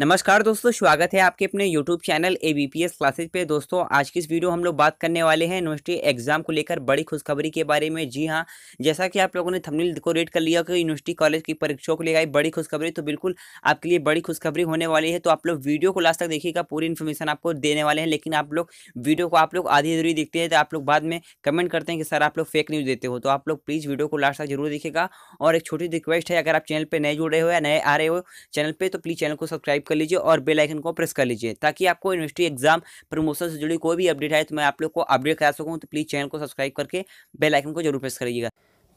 नमस्कार दोस्तों स्वागत है आपके अपने YouTube channel A B P S classes पे दोस्तों आज की इस वीडियो हम लोग बात करने वाले हैं यूनिवर्सिटी एग्जाम को लेकर बड़ी खुशखबरी के बारे में जी हाँ जैसा कि आप लोगों ने थंबनेल को रेड कर लिया कि यूनिवर्सिटी कॉलेज की परीक्षाओं को लेकर बड़ी खुशखबरी तो बिल्कुल आपके लिए बड़ी खुशखबरी होने वाली है तो आप लोग वीडियो को लास्ट तक देखिएगा पूरी इन्फॉर्मेशन आपको देने वाले हैं लेकिन आप लोग वीडियो को आप लोग आधी अधूरी देखते हैं तो आप लोग बाद में कमेंट करते हैं कि सर आप लोग फेक न्यूज़ देते हो तो आप लोग प्लीज़ वीडियो को लास्ट तक जरूर देखेगा और एक छोटी रिक्वेस्ट है अगर आप चैनल पर नए जुड़े हो या नए आ रहे हो चैनल पर तो प्लीज़ चैनल को सब्सक्राइब कर लीजिए और बेल आइकन को प्रेस कर लीजिए ताकि आपको यूनिवर्सिटी एग्जाम प्रमोशन से जुड़ी कोई भी अपडेट आए तो मैं आप लोग को अपडेट करा सकूँ तो प्लीज़ चैनल को सब्सक्राइब करके बेलाइकन को जरूर प्रेस करिएगा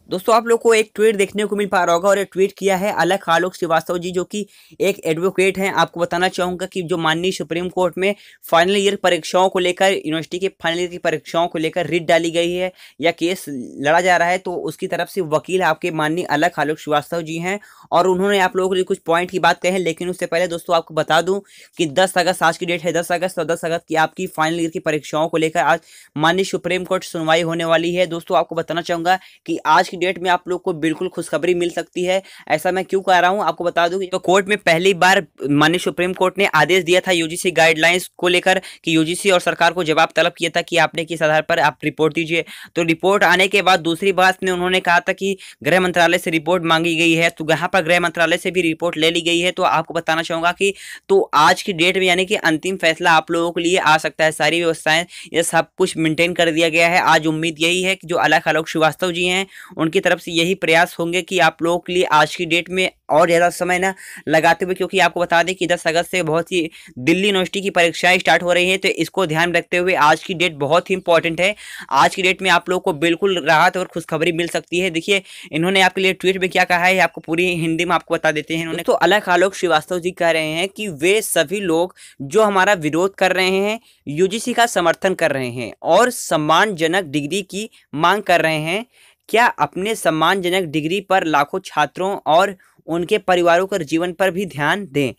दोस्तों आप लोग को एक ट्वीट देखने को मिल पा रहा होगा और एक ट्वीट किया है अलग आलोक श्रीवास्तव जी जो कि एक एडवोकेट हैं आपको बताना चाहूँगा कि जो माननीय सुप्रीम कोर्ट में फाइनल ईयर परीक्षाओं को लेकर यूनिवर्सिटी के फाइनल ईयर की परीक्षाओं को लेकर रिट डाली गई है या केस लड़ा जा रहा है तो उसकी तरफ से वकील आपके माननीय अलग आलोक श्रीवास्तव जी हैं और उन्होंने आप लोगों के लिए कुछ पॉइंट की बात कही है लेकिन उससे पहले दोस्तों आपको बता दूँ कि दस अगस्त आज की डेट है दस अगस्त और दस अगस्त की आपकी फाइनल ईयर की परीक्षाओं को लेकर आज माननीय सुप्रीम कोर्ट सुनवाई होने वाली है दोस्तों आपको बताना चाहूँगा कि आज की की डेट में आप लोग को बिल्कुल खुशखबरी मिल सकती है ऐसा मैं क्यों कह रहा हूँ आपको बता दूँ तो कोर्ट में पहली बार माननीय सुप्रीम कोर्ट ने आदेश दिया था यूजीसी गाइडलाइंस को लेकर कि यूजीसी और सरकार को जवाब तलब किया था कि आपने किस आधार पर आप रिपोर्ट दीजिए तो रिपोर्ट आने के बाद दूसरी बात में उन्होंने कहा था कि गृह मंत्रालय से रिपोर्ट मांगी गई है तो यहाँ पर गृह मंत्रालय से भी रिपोर्ट ले ली गई है तो आपको बताना चाहूँगा कि तो आज की डेट में यानी कि अंतिम फैसला आप लोगों के लिए आ सकता है सारी व्यवस्थाएं ये सब कुछ मेंटेन कर दिया गया है आज उम्मीद यही है कि जो अलग अलग श्रीवास्तव जी हैं उन उनकी तरफ से यही प्रयास होंगे कि आप लोगों के लिए आज की डेट में और ज़्यादा समय ना लगाते हुए क्योंकि आपको बता दें कि दस अगस्त से बहुत ही दिल्ली यूनिवर्सिटी की परीक्षाएं स्टार्ट हो रही हैं तो इसको ध्यान रखते हुए आज की डेट बहुत ही इंपॉर्टेंट है आज की डेट में आप लोगों को बिल्कुल राहत और खुशखबरी मिल सकती है देखिए इन्होंने आपके लिए ट्वीट में क्या कहा है आपको पूरी हिंदी में आपको बता देते हैं इन्होंने तो अलग आलोक श्रीवास्तव जी कह रहे हैं कि वे सभी लोग जो हमारा विरोध कर रहे हैं यू का समर्थन कर रहे हैं और सम्मानजनक डिग्री की मांग कर रहे हैं क्या अपने सम्मानजनक डिग्री पर लाखों छात्रों और उनके परिवारों का जीवन पर भी ध्यान दें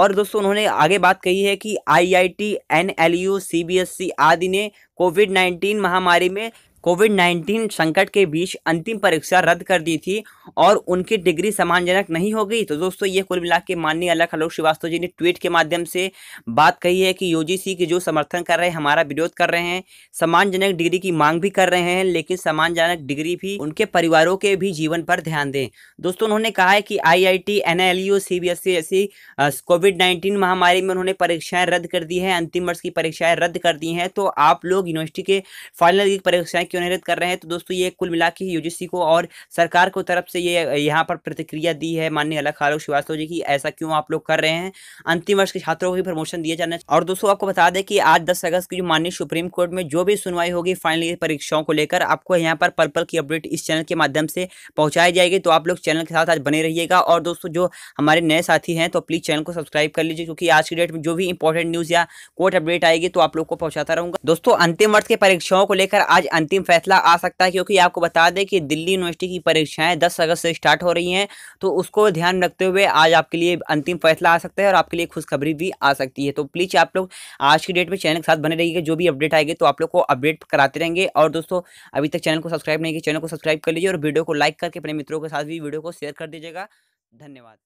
और दोस्तों उन्होंने आगे बात कही है कि आईआईटी, एनएलयू, सीबीएसई आदि ने कोविड 19 महामारी में कोविड 19 संकट के बीच अंतिम परीक्षा रद्द कर दी थी और उनकी डिग्री सम्मानजनक नहीं हो गई तो दोस्तों ये कुल मिला के माननीय अलग अलोक श्रीवास्तव जी ने ट्वीट के माध्यम से बात कही है कि यूजीसी के जो समर्थन कर रहे हैं हमारा विरोध कर रहे हैं सम्मानजनक डिग्री की मांग भी कर रहे हैं लेकिन सम्मानजनक डिग्री भी उनके परिवारों के भी जीवन पर ध्यान दें दोस्तों उन्होंने कहा है कि I I T N L U C B S C जैसी कोविड नाइन्टीन महामारी में उन्होंने परीक्षाएं रद्द कर दी है अंतिम वर्ष की परीक्षाएं रद्द कर दी हैं तो आप लोग यूनिवर्सिटी के फाइनल की क्यों कर रहे हैं तो दोस्तों ये कुल मिला के यूजीसी को और सरकार को तरफ से ये यहाँ पर प्रतिक्रिया दी है माननीय अलग आलोक श्रीवास्तव जी की ऐसा क्यों आप लोग कर रहे हैं अंतिम वर्ष के छात्रों को भी प्रमोशन दिया जाना और दोस्तों आपको बता दें कि आज दस अगस्त की जो माननीय सुप्रीम कोर्ट में जो भी सुनवाई होगी फाइनल परीक्षाओं को लेकर आपको यहाँ पर पल पल की अपडेट इस चैनल के माध्यम से पहुँचाई जाएगी तो आप लोग चैनल के साथ आज बने रहिएगा और दोस्तों जो हमारे नए साथी हैं तो प्लीज़ चैनल को सब्सक्राइब कर लीजिए क्योंकि आज की डेट में जो भी इंपॉर्टेंट न्यूज़ या कोर्ट अपडेट आएगी तो आप लोग को पहुंचाता रहूंगा दोस्तों अंतिम वर्ष के परीक्षाओं को लेकर आज अंतिम अंतिम फैसला आ सकता है क्योंकि आपको बता दें कि दिल्ली यूनिवर्सिटी की परीक्षाएं दस अगस्त से स्टार्ट हो रही हैं तो उसको ध्यान रखते हुए आज आपके लिए अंतिम फैसला आ सकता है और आपके लिए खुशखबरी भी आ सकती है तो प्लीज़ आप लोग आज की डेट में चैनल के साथ बने रहिएगा जो भी अपडेट आएगी तो आप लोग को अपडेट कराते रहेंगे और दोस्तों अभी तक चैनल को सब्सक्राइब नहीं किया चैनल को सब्सक्राइब कर लीजिए और वीडियो को लाइक करके अपने मित्रों के साथ भी वीडियो को शेयर कर दीजिएगा धन्यवाद